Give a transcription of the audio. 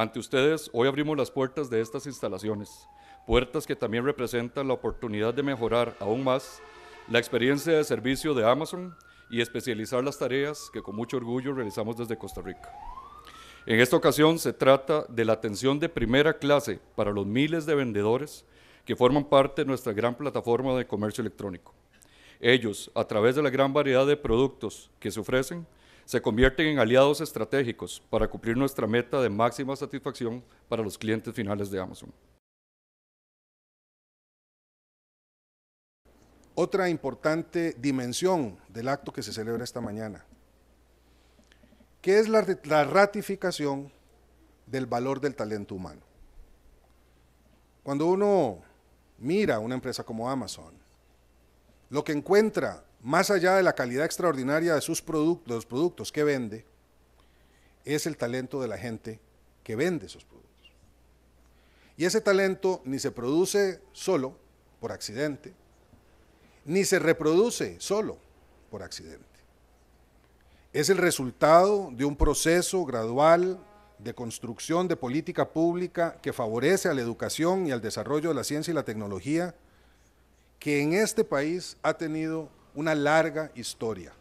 Ante ustedes, hoy abrimos las puertas de estas instalaciones, puertas que también representan la oportunidad de mejorar aún más la experiencia de servicio de Amazon y especializar las tareas que con mucho orgullo realizamos desde Costa Rica. En esta ocasión se trata de la atención de primera clase para los miles de vendedores que forman parte de nuestra gran plataforma de comercio electrónico. Ellos, a través de la gran variedad de productos que se ofrecen, se convierten en aliados estratégicos para cumplir nuestra meta de máxima satisfacción para los clientes finales de Amazon. Otra importante dimensión del acto que se celebra esta mañana, que es la, la ratificación del valor del talento humano. Cuando uno mira una empresa como Amazon, lo que encuentra más allá de la calidad extraordinaria de sus productos, los productos que vende, es el talento de la gente que vende esos productos. Y ese talento ni se produce solo por accidente, ni se reproduce solo por accidente. Es el resultado de un proceso gradual de construcción de política pública que favorece a la educación y al desarrollo de la ciencia y la tecnología, que en este país ha tenido una larga historia.